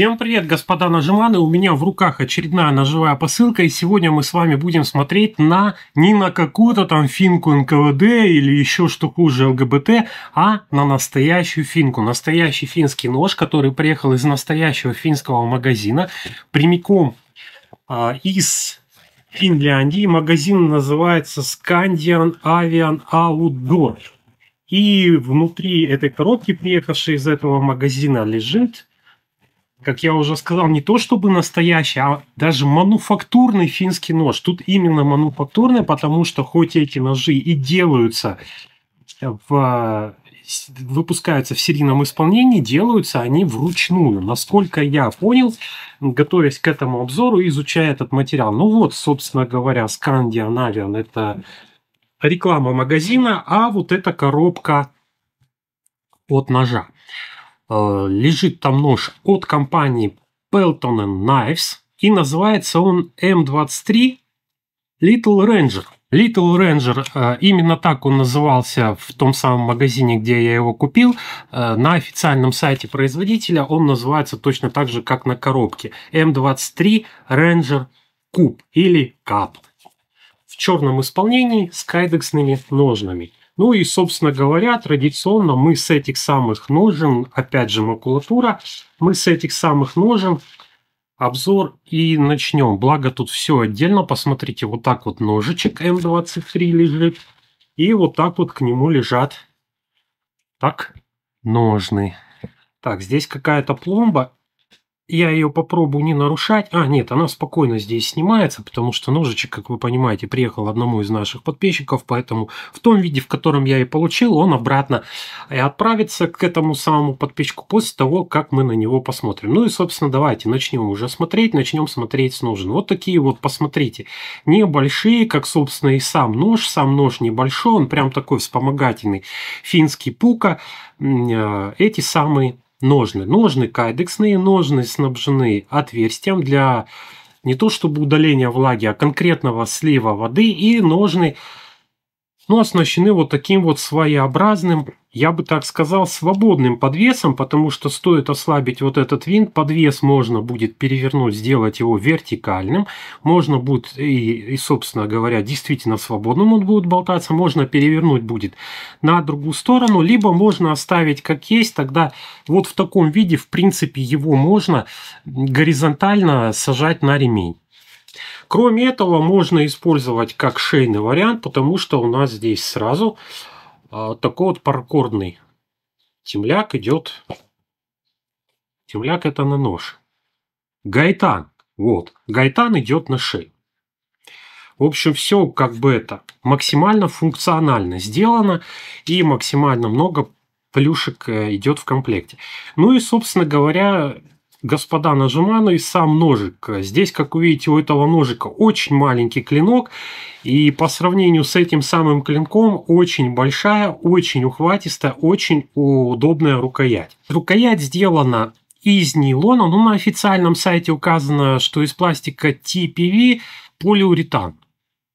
Всем привет, господа нажиманы! У меня в руках очередная ножевая посылка, и сегодня мы с вами будем смотреть на не на какую-то там финку НКВД или еще что хуже ЛГБТ, а на настоящую финку. Настоящий финский нож, который приехал из настоящего финского магазина, прямиком а, из Финляндии. Магазин называется Scandian Avian Outdoor. И внутри этой коробки, приехавшей из этого магазина, лежит как я уже сказал, не то чтобы настоящий, а даже мануфактурный финский нож. Тут именно мануфактурный, потому что хоть эти ножи и делаются э, в выпускаются в серийном исполнении, делаются они вручную. Насколько я понял, готовясь к этому обзору, изучая этот материал. Ну вот, собственно говоря, Scandia Navion – это реклама магазина, а вот эта коробка от ножа. Э, лежит там нож от компании Pelton Knives. И называется он m эм 23 Little Ranger. Little Ranger, э, именно так он назывался в том самом магазине, где я его купил. Э, на официальном сайте производителя он называется точно так же, как на коробке. m эм 23 Ranger Cup или Кап. В черном исполнении с кайдексными ножнами. Ну и, собственно говоря, традиционно мы с этих самых ножен, опять же макулатура, мы с этих самых ножен обзор и начнем. Благо тут все отдельно, посмотрите, вот так вот ножичек М23 лежит, и вот так вот к нему лежат так ножны. Так, здесь какая-то пломба, я ее попробую не нарушать. А, нет, она спокойно здесь снимается, потому что ножичек, как вы понимаете, приехал одному из наших подписчиков, поэтому в том виде, в котором я и получил, он обратно и э, отправится к этому самому подписчику после того, как мы на него посмотрим. Ну и, собственно, давайте начнем уже смотреть, начнем смотреть с ножен. Вот такие вот, посмотрите, небольшие, как, собственно, и сам нож. Сам нож небольшой, он прям такой вспомогательный финский пука. Э, эти самые ножны. Ножны кайдексные, ножны снабжены отверстием для не то чтобы удаления влаги, а конкретного слива воды и ножны но ну, оснащены вот таким вот своеобразным, я бы так сказал, свободным подвесом, потому что стоит ослабить вот этот винт, подвес можно будет перевернуть, сделать его вертикальным, можно будет, и, и собственно говоря, действительно свободным он будет болтаться, можно перевернуть будет на другую сторону, либо можно оставить как есть, тогда вот в таком виде, в принципе, его можно горизонтально сажать на ремень. Кроме этого, можно использовать как шейный вариант, потому что у нас здесь сразу а, такой вот паркорный темляк идет. Темляк это на нож. Гайтан. Вот. Гайтан идет на шею. В общем, все как бы это максимально функционально сделано и максимально много плюшек э, идет в комплекте. Ну и, собственно говоря, господа, нажимаю ну и сам ножик. Здесь, как вы видите, у этого ножика очень маленький клинок. И по сравнению с этим самым клинком, очень большая, очень ухватистая, очень удобная рукоять. Рукоять сделана из нейлона, но ну, на официальном сайте указано, что из пластика TPV полиуретан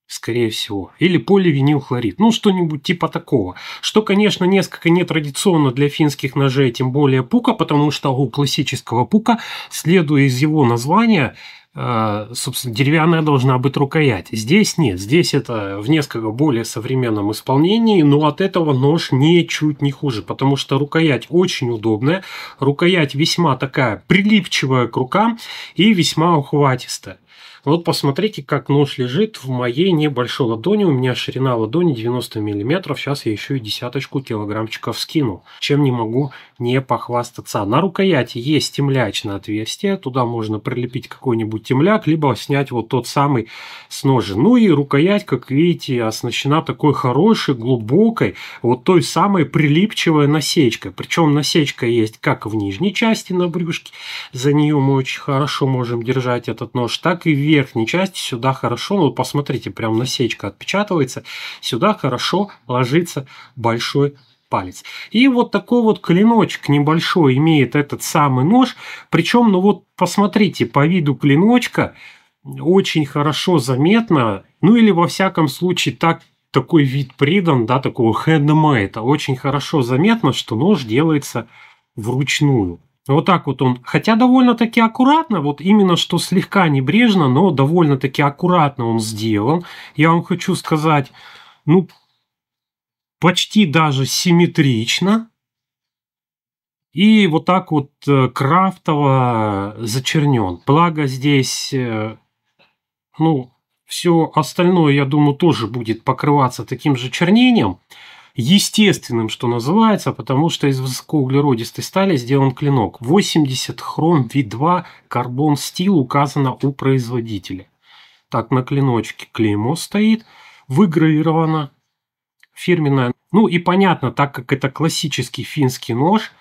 скорее всего. Или поливинилхлорид. Ну, что-нибудь типа такого. Что, конечно, несколько нетрадиционно для финских ножей, тем более пука, потому что у классического пука, следуя из его названия, э, собственно, деревянная должна быть рукоять. Здесь нет, здесь это в несколько более современном исполнении, но от этого нож ничуть не хуже, потому что рукоять очень удобная, рукоять весьма такая прилипчивая к рукам и весьма ухватистая. Вот посмотрите, как нож лежит в моей небольшой ладони. У меня ширина ладони 90 мм. Сейчас я еще и десяточку килограммчиков скинул. Чем не могу не похвастаться. На рукояти есть темлячное отверстие. Туда можно прилепить какой-нибудь темляк, либо снять вот тот самый с ножа. Ну и рукоять, как видите, оснащена такой хорошей, глубокой, вот той самой прилипчивой насечкой. Причем насечка есть как в нижней части на брюшке. За нее мы очень хорошо можем держать этот нож, так и в верхней части сюда хорошо, ну посмотрите, прям насечка отпечатывается, сюда хорошо ложится большой палец. И вот такой вот клиночек небольшой имеет этот самый нож, причем, ну вот посмотрите, по виду клиночка очень хорошо заметно, ну или во всяком случае так такой вид придан, да, такого хендмейта. Очень хорошо заметно, что нож делается вручную. Вот так вот он, хотя довольно-таки аккуратно, вот именно что слегка небрежно, но довольно-таки аккуратно он сделан. Я вам хочу сказать, ну, почти даже симметрично. И вот так вот э, крафтово зачернен. Благо здесь, э, ну, все остальное, я думаю, тоже будет покрываться таким же чернением естественным, что называется, потому что из высокоуглеродистой стали сделан клинок. 80 хром V2 карбон стил указано у производителя. Так, на клиночке клеймо стоит, выгравировано фирменное. Ну и понятно, так как это классический финский нож,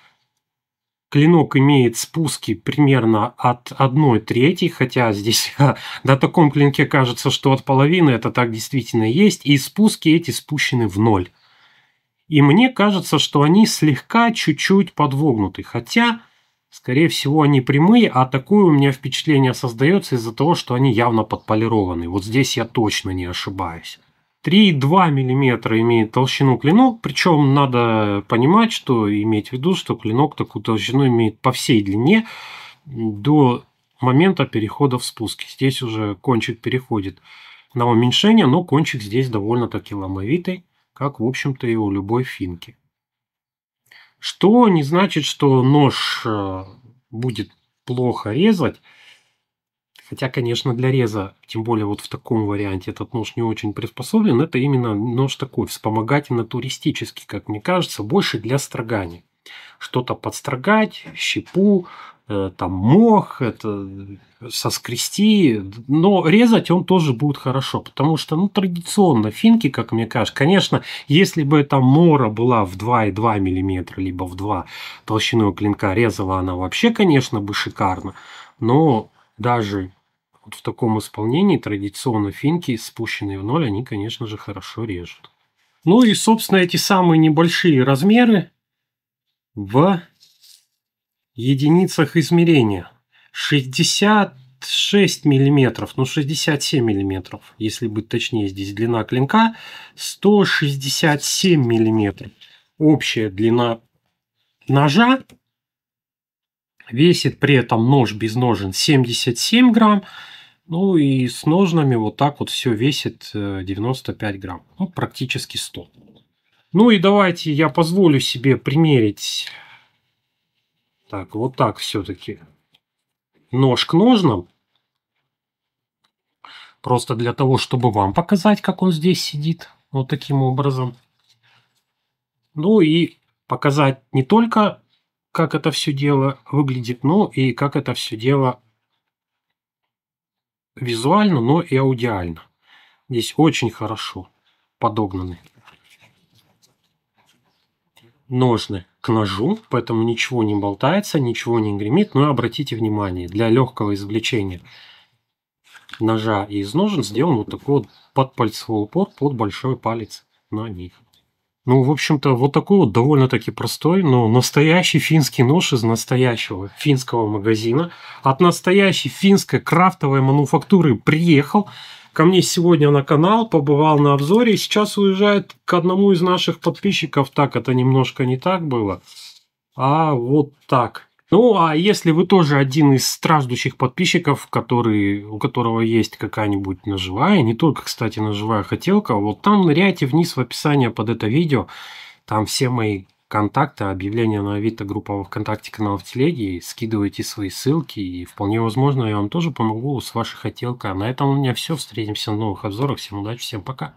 клинок имеет спуски примерно от 1 трети, хотя здесь на таком клинке кажется, что от половины это так действительно есть, и спуски эти спущены в ноль. И мне кажется, что они слегка чуть-чуть подвогнуты, хотя, скорее всего, они прямые, а такое у меня впечатление создается из-за того, что они явно подполированы. Вот здесь я точно не ошибаюсь. 3,2 мм имеет толщину клинок, причем надо понимать, что иметь в виду, что клинок такую толщину имеет по всей длине до момента перехода в спуске. Здесь уже кончик переходит на уменьшение, но кончик здесь довольно-таки ломовитый как, в общем-то, и у любой финки. Что не значит, что нож э, будет плохо резать, Хотя, конечно, для реза, тем более вот в таком варианте, этот нож не очень приспособлен. Это именно нож такой вспомогательно-туристический, как мне кажется, больше для строгания. Что-то подстрогать, щепу, Э, там мох, это э, соскрести, но резать он тоже будет хорошо, потому что, ну, традиционно финки, как мне кажется, конечно, если бы эта мора была в 2,2 мм, либо в 2 толщиной клинка, резала она вообще, конечно, бы шикарно, но даже вот в таком исполнении традиционно финки, спущенные в ноль, они, конечно же, хорошо режут. Ну и, собственно, эти самые небольшие размеры в единицах измерения. 66 миллиметров, ну 67 миллиметров, если быть точнее, здесь длина клинка 167 миллиметров. Общая длина ножа весит при этом нож без ножен 77 грамм, ну и с ножнами вот так вот все весит 95 э, грамм, ну практически 100. Ну и давайте я позволю себе примерить так, вот так все-таки. Нож к ножным. Просто для того, чтобы вам показать, как он здесь сидит. Вот таким образом. Ну и показать не только, как это все дело выглядит, но и как это все дело визуально, но и аудиально. Здесь очень хорошо подогнаны ножны к ножу, поэтому ничего не болтается, ничего не гремит. Но обратите внимание, для легкого извлечения ножа из ножен сделан вот такой вот подпальцевый упор под большой палец на них. Ну, в общем-то, вот такой вот довольно-таки простой, но настоящий финский нож из настоящего финского магазина. От настоящей финской крафтовой мануфактуры приехал ко мне сегодня на канал, побывал на обзоре. Сейчас уезжает к одному из наших подписчиков. Так, это немножко не так было, а вот так. Ну, а если вы тоже один из страждущих подписчиков, который, у которого есть какая-нибудь наживая, не только, кстати, наживая хотелка, вот там ныряйте вниз в описание под это видео, там все мои контакты, объявления на Авито, группа ВКонтакте, канал в Телеге, скидывайте свои ссылки, и вполне возможно, я вам тоже помогу с вашей хотелкой. А на этом у меня все, встретимся в новых обзорах, всем удачи, всем пока!